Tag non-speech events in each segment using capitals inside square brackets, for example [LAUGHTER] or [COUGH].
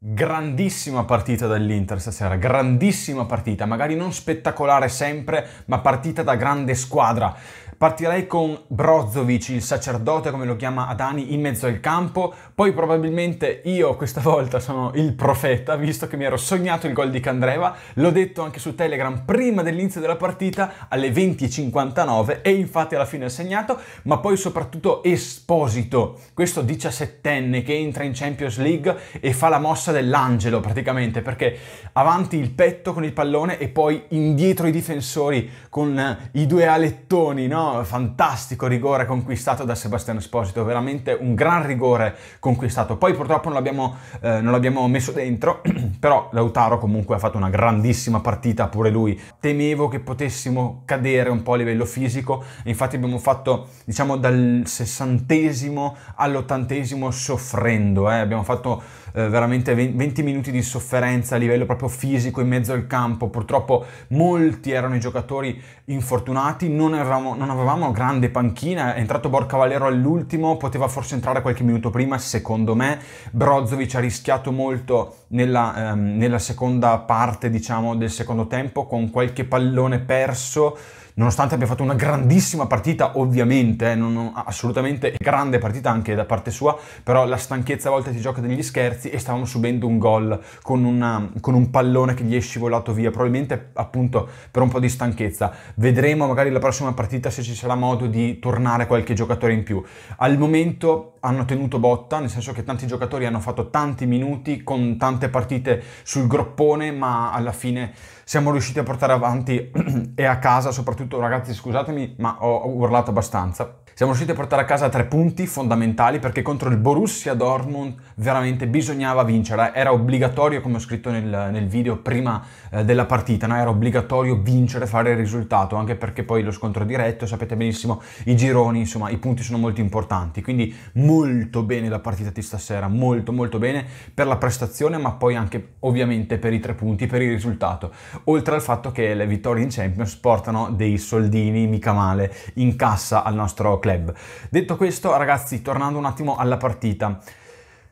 Grandissima partita dell'Inter stasera, grandissima partita, magari non spettacolare sempre, ma partita da grande squadra. Partirei con Brozovic, il sacerdote come lo chiama Adani, in mezzo al campo, poi probabilmente io questa [LAUGHS] volta sono il profeta, visto che mi ero sognato il gol di Candreva, l'ho detto anche su Telegram prima dell'inizio della partita alle 20.59 e infatti alla fine ha segnato, ma poi soprattutto Esposito, questo 17enne che entra in Champions League e fa la mossa faccia dell'angelo praticamente, perché avanti il petto con il pallone e poi indietro i difensori con eh, i due alettoni, no? Fantastico rigore conquistato da Sebastiano Esposito, veramente un gran rigore conquistato. Poi purtroppo non l'abbiamo, eh, non l'abbiamo messo dentro, [CLEARS THROAT] però Lautaro comunque ha fatto una grandissima partita pure lui. Temevo che potessimo cadere un po' a livello fisico, infatti abbiamo fatto diciamo dal sessantesimo all'ottantesimo soffrendo, eh? abbiamo fatto eh, veramente 20 minuti di sofferenza a livello proprio fisico in mezzo al campo. Purtroppo molti erano i giocatori infortunati, non, eravamo, non avevamo grande panchina, è entrato Borca Valero all'ultimo, poteva forse entrare qualche minuto prima, secondo me. Brozovic ha rischiato molto nella, ehm, nella seconda parte, diciamo, del secondo tempo con qualche pallone perso nonostante abbia fatto una grandissima partita, ovviamente, eh, non, assolutamente grande partita anche da parte sua, però la stanchezza a volte ti gioca degli scherzi e stavamo subendo un gol con, una, con un pallone che gli è scivolato via, probabilmente appunto per un po' di stanchezza. Vedremo magari la prossima partita se ci sarà modo di tornare qualche giocatore in più. Al momento hanno tenuto botta, nel senso che tanti giocatori hanno fatto tanti minuti con tante partite sul groppone, ma alla fine siamo riusciti a portare avanti [CLEARS THROAT] e a casa, soprattutto ragazzi scusatemi ma ho urlato abbastanza, siamo riusciti a portare a casa tre punti fondamentali perché contro il Borussia Dortmund veramente bisognava vincere, era obbligatorio come ho scritto nel, nel video prima eh, della partita, no? era obbligatorio vincere, fare il risultato, anche perché poi lo scontro diretto, sapete benissimo, i gironi, insomma i punti sono molto importanti, quindi molto bene la partita di stasera, molto molto bene per la prestazione ma poi anche ovviamente per i tre punti, per il risultato, oltre al fatto che le vittorie in Champions portano dei soldini mica male in cassa al nostro club club. Detto questo, ragazzi, tornando un attimo alla partita.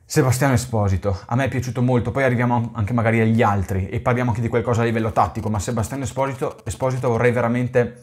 Sebastiano Esposito, a me è piaciuto molto, poi arriviamo anche magari agli altri e parliamo anche di qualcosa a livello tattico, ma Sebastiano Esposito, Esposito vorrei veramente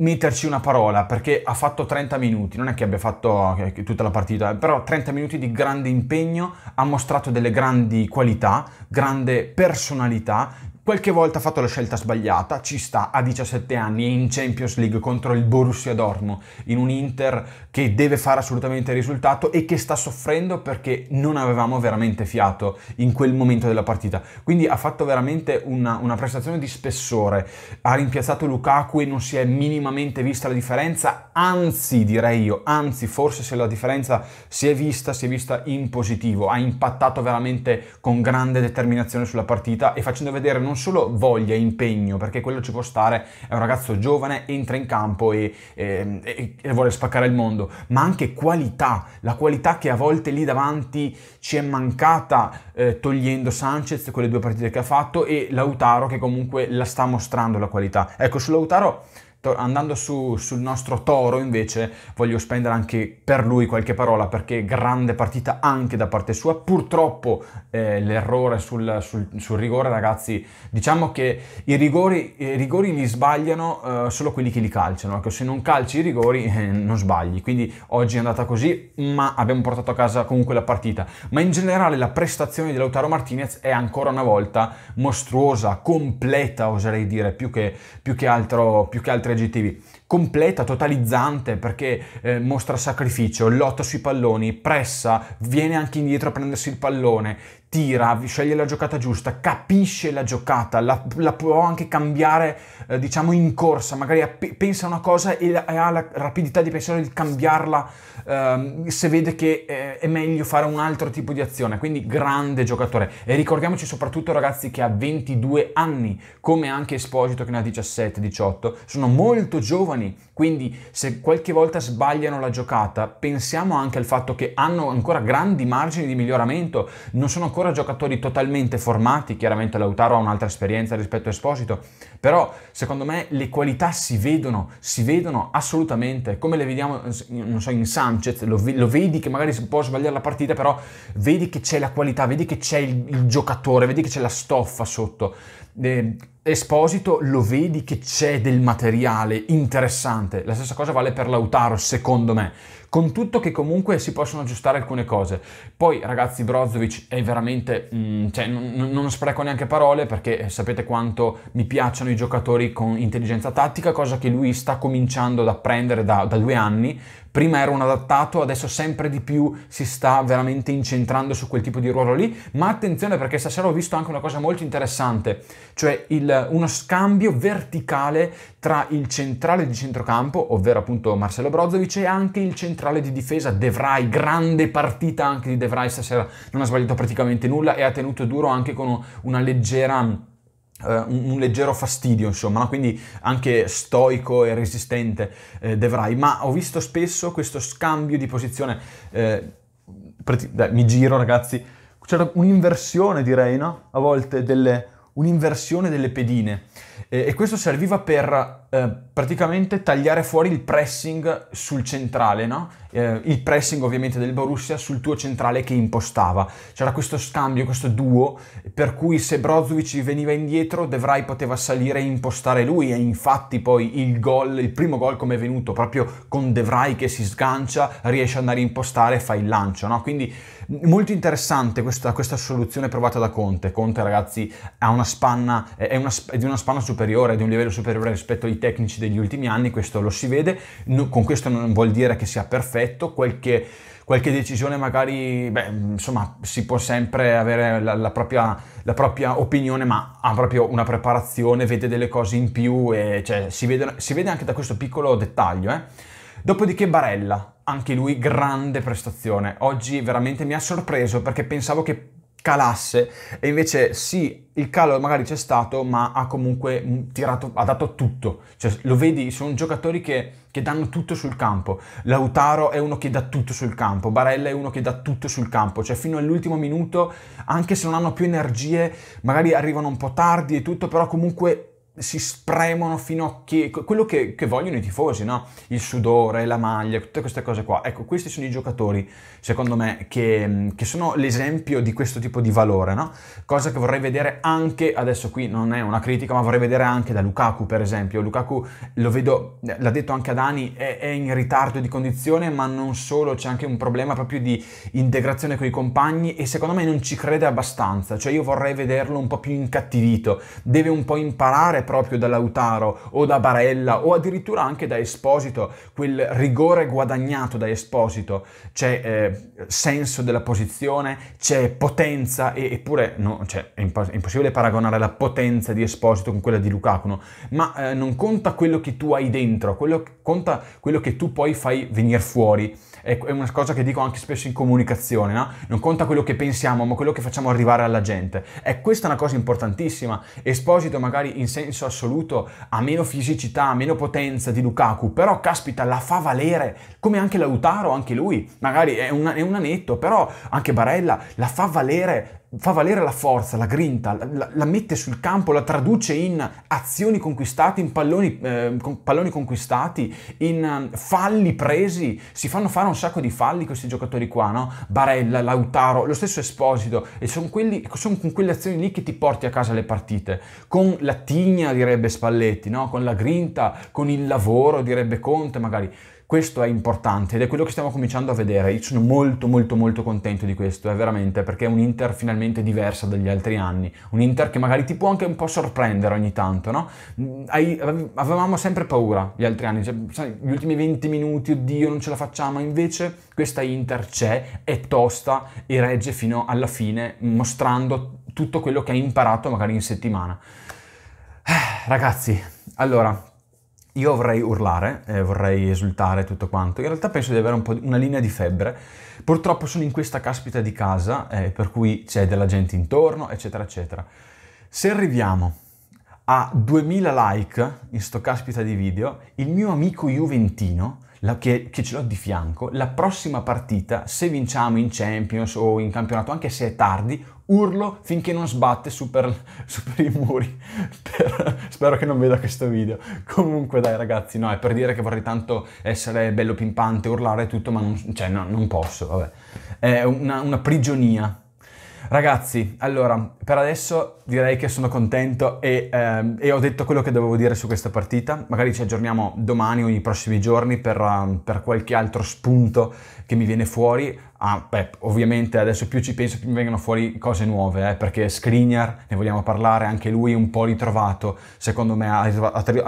metterci una parola perché ha fatto 30 minuti, non è che abbia fatto eh, tutta la partita, però 30 minuti di grande impegno, ha mostrato delle grandi qualità, grande personalità, Qualche volta ha fatto la scelta sbagliata, ci sta a 17 anni e in Champions League contro il Borussia Dortmund, in un Inter che deve fare assolutamente il risultato e che sta soffrendo perché non avevamo veramente fiato in quel momento della partita. Quindi ha fatto veramente una, una prestazione di spessore, ha rimpiazzato Lukaku e non si è minimamente vista la differenza, anzi direi io, anzi forse se la differenza si è vista, si è vista in positivo, ha impattato veramente con grande determinazione sulla partita e facendo vedere non solo voglia, e impegno, perché quello ci può stare, è un ragazzo giovane, entra in campo e, e, ehm, e, e vuole spaccare il mondo, ma anche qualità, la qualità che a volte lì davanti ci è mancata eh, togliendo Sanchez, quelle due partite che ha fatto, e Lautaro che comunque la sta mostrando la qualità. Ecco, su Lautaro andando su, sul nostro Toro invece voglio spendere anche per lui qualche parola perché grande partita anche da parte sua. Purtroppo eh, l'errore sul, sul, sul, rigore ragazzi, diciamo che i rigori, i rigori li sbagliano eh, solo quelli che li calciano, ecco se non calci i rigori eh, non sbagli. Quindi oggi è andata così ma abbiamo portato a casa comunque la partita. Ma in generale la prestazione di Lautaro Martinez è ancora una volta mostruosa, completa oserei dire, più che, più che altro. Più che altro altri aggettivi completa, totalizzante perché eh, mostra sacrificio, lotta sui palloni, pressa, viene anche indietro a prendersi il pallone, tira, sceglie la giocata giusta, capisce la giocata, la, la può anche cambiare eh, diciamo in corsa, magari pensa una cosa e, la, e, ha la rapidità di pensare di cambiarla ehm, se vede che eh, è meglio fare un altro tipo di azione, quindi grande giocatore e ricordiamoci soprattutto ragazzi che ha 22 anni come anche Esposito che ne ha 17-18, sono molto giovani emozioni, quindi se qualche volta sbagliano la giocata, pensiamo anche al fatto che hanno ancora grandi margini di miglioramento, non sono ancora giocatori totalmente formati, chiaramente Lautaro ha un'altra esperienza rispetto a Esposito, però secondo me le qualità si vedono, si vedono assolutamente, come le vediamo, non so, in Sanchez, lo, lo vedi che magari si può sbagliare la partita, però vedi che c'è la qualità, vedi che c'è il, il giocatore, vedi che c'è la stoffa sotto eh, Esposito lo vedi che c'è del materiale interessante. La stessa cosa vale per Lautaro, secondo me con tutto che comunque si possono aggiustare alcune cose. Poi ragazzi Brozovic è veramente, mh, mm, cioè, n- non spreco neanche parole perché eh, sapete quanto mi piacciono i giocatori con intelligenza tattica, cosa che lui sta cominciando ad apprendere da, da due anni, prima era un adattato, adesso sempre di più si sta veramente incentrando su quel tipo di ruolo lì, ma attenzione perché stasera ho visto anche una cosa molto interessante, cioè il, uno scambio verticale tra il centrale di centrocampo, ovvero appunto Marcelo Brozovic, e anche il centrale di difesa De Vrij. Grande partita anche di De Vrij stasera, non ha sbagliato praticamente nulla e ha tenuto duro anche con una leggera... Uh, un, un, leggero fastidio, insomma, no? quindi anche stoico e resistente eh, De Vrij, ma ho visto spesso questo scambio di posizione, eh, prati- dai, mi giro ragazzi, c'era un'inversione direi, no? A volte delle un'inversione delle pedine e questo serviva per eh, praticamente tagliare fuori il pressing sul centrale, no? eh, il pressing ovviamente del Borussia sul tuo centrale che impostava. C'era questo scambio, questo duo per cui se Brozovic veniva indietro De Vrij poteva salire e impostare lui e infatti poi il gol, il primo gol come è venuto proprio con De Vrij che si sgancia, riesce ad andare a impostare e fa il lancio, no? Quindi Molto interessante questa, questa soluzione provata da Conte. Conte, ragazzi, ha una spanna, è, una, è, di una spanna superiore, di un livello superiore rispetto ai tecnici degli ultimi anni, questo lo si vede. No, con questo non vuol dire che sia perfetto, qualche qualche decisione magari, beh, insomma, si può sempre avere la, la, propria, la, propria, opinione, ma ha proprio una preparazione, vede delle cose in più e cioè, si, vede, si, vede, anche da questo piccolo dettaglio. Eh. Dopodiché Barella, anche lui grande prestazione. Oggi veramente mi ha sorpreso perché pensavo che calasse e invece sì, il calo magari c'è stato, ma ha comunque mm, tirato, ha dato tutto. Cioè, lo vedi, sono giocatori che, che, danno tutto sul campo. Lautaro è uno che dà tutto sul campo, Barella è uno che dà tutto sul campo. Cioè, fino all'ultimo minuto, anche se non hanno più energie, magari arrivano un po' tardi e tutto, però comunque si spremono fino a che... quello che, che vogliono i tifosi, no? Il sudore, la maglia, tutte queste cose qua. Ecco, questi sono i giocatori, secondo me, che, che sono l'esempio di questo tipo di valore, no? Cosa che vorrei vedere anche, adesso qui non è una critica, ma vorrei vedere anche da Lukaku, per esempio. Lukaku, lo vedo, l'ha detto anche Adani, è, è in ritardo di condizione, ma non solo, c'è anche un problema proprio di integrazione con i compagni e secondo me non ci crede abbastanza. Cioè io vorrei vederlo un po' più incattivito. Deve un po' imparare proprio da Lautaro o da Barella o addirittura anche da Esposito, quel rigore guadagnato da Esposito, c'è eh, senso della posizione, c'è potenza, eppure no, cioè, è, imp- è, impossibile paragonare la potenza di Esposito con quella di Lukaku, no? ma eh, non conta quello che tu hai dentro, quello, conta quello che tu poi fai venire fuori è una cosa che dico anche spesso in comunicazione, no? non conta quello che pensiamo, ma quello che facciamo arrivare alla gente. E questa è una cosa importantissima. Esposito magari in senso senso assoluto, ha meno fisicità, ha meno potenza di Lukaku, però caspita la fa valere, come anche Lautaro, anche lui, magari è un, è un anetto, però anche Barella la fa valere fa valere la forza, la grinta, la, la, mette sul campo, la traduce in azioni conquistate, in palloni, eh, con, palloni conquistati, in ehm, falli presi. Si fanno fare un sacco di falli questi giocatori qua, no? Barella, Lautaro, lo stesso Esposito. E sono, quelli, sono con quelle azioni lì che ti porti a casa le partite. Con la tigna, direbbe Spalletti, no? Con la grinta, con il lavoro, direbbe Conte magari. Questo è importante ed è quello che stiamo cominciando a vedere. Io sono molto molto molto contento di questo, è eh, veramente, perché è un Inter finalmente radicalmente diversa dagli altri anni, un Inter che magari ti può anche un po' sorprendere ogni tanto, no? Mm, hai, avevamo sempre paura gli altri anni, cioè, sai, gli ultimi 20 minuti, oddio non ce la facciamo, invece questa Inter c'è, è tosta e regge fino alla fine, mostrando tutto quello che hai imparato magari in settimana. Eh, ragazzi, allora, io vorrei urlare, eh, vorrei esultare tutto quanto, in realtà penso di avere un una linea di febbre. Purtroppo sono in questa caspita di casa, eh, per cui c'è della gente intorno, eccetera, eccetera. Se arriviamo a 2000 like in sto caspita di video, il mio amico juventino che, che ce l'ho di fianco, la prossima partita, se vinciamo in Champions o in campionato, anche se è tardi, urlo finché non sbatte su per, [LAUGHS] su per i muri. Per, spero che non veda questo video. Comunque dai ragazzi, no, è per dire che vorrei tanto essere bello pimpante, urlare e tutto, ma non, cioè, no, non posso, vabbè. È una, una prigionia Ragazzi, allora, per adesso direi che sono contento e, ehm, e, ho detto quello che dovevo dire su questa partita. Magari ci aggiorniamo domani o nei prossimi giorni per, um, per qualche altro spunto che mi viene fuori. Ah, beh, ovviamente adesso più ci penso più mi vengono fuori cose nuove, eh, perché Skriniar, ne vogliamo parlare, anche lui un po' ritrovato, secondo me ha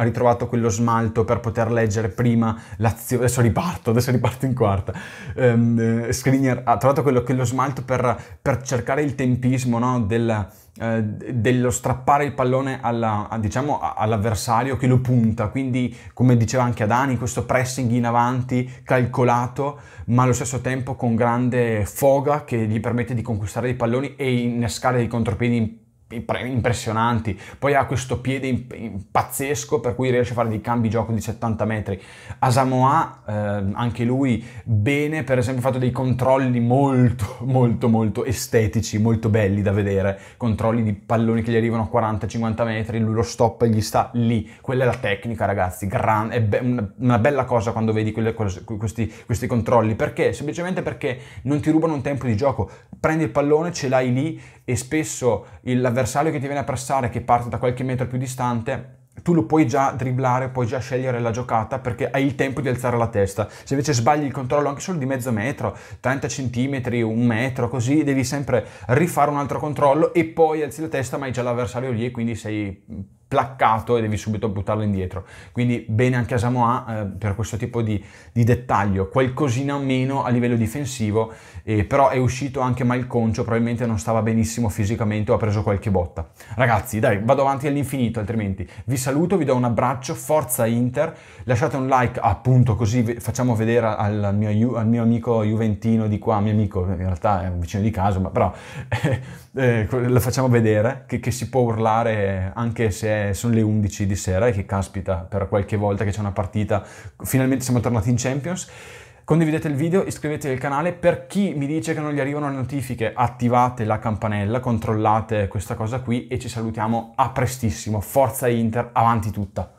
ritrovato quello smalto per poter leggere prima l'azione, adesso riparto, adesso riparto in quarta, um, Skriniar ha trovato quello, quello smalto per, per cercare il tempismo no, del eh, dello strappare il pallone alla, a, diciamo, all'avversario che lo punta, quindi come diceva anche Adani, questo pressing in avanti calcolato, ma allo stesso tempo con grande foga che gli permette di conquistare i palloni e innescare dei contropiedi impressionanti. Poi ha questo piede pazzesco per cui riesce a fare dei cambi gioco di 70 metri. Asamoa, eh, anche lui bene, per esempio ha fatto dei controlli molto, [LAUGHS] molto, molto estetici, molto belli da vedere. Controlli di palloni che gli arrivano a 40-50 metri, lui lo stop e gli sta lì. Quella è la tecnica, ragazzi. Gran, è be- una bella cosa quando vedi quelle, questi, questi controlli. Perché? Semplicemente perché non ti rubano un tempo di gioco. Prendi il pallone, ce l'hai lì e spesso il, la l'avversario che ti viene a pressare, che parte da qualche metro più distante, tu lo puoi già dribblare, puoi già scegliere la giocata perché hai il tempo di alzare la testa. Se invece sbagli il controllo anche solo di mezzo metro, 30 centimetri, un metro, così devi sempre rifare un altro controllo e poi alzi la testa ma hai già l'avversario lì e quindi sei placcato e devi subito buttarlo indietro. Quindi bene anche a Samoa eh, per questo tipo di, di, dettaglio, qualcosina meno a livello difensivo, eh, però è uscito anche malconcio, probabilmente non stava benissimo fisicamente o ha preso qualche botta. Ragazzi, dai, vado avanti all'infinito altrimenti. Vi saluto, vi do un abbraccio, forza Inter, lasciate un like appunto così facciamo vedere al mio, al mio amico Juventino di qua, mio amico in realtà è un vicino di casa, ma però [LAUGHS] eh, eh, lo facciamo vedere che, che si può urlare anche se è sono le 11 di sera e che caspita per qualche volta che c'è una partita, finalmente siamo tornati in Champions. Condividete il video, iscrivetevi al canale, per chi mi dice che non gli arrivano le notifiche attivate la campanella, controllate questa cosa qui e ci salutiamo a prestissimo. Forza Inter, avanti tutta!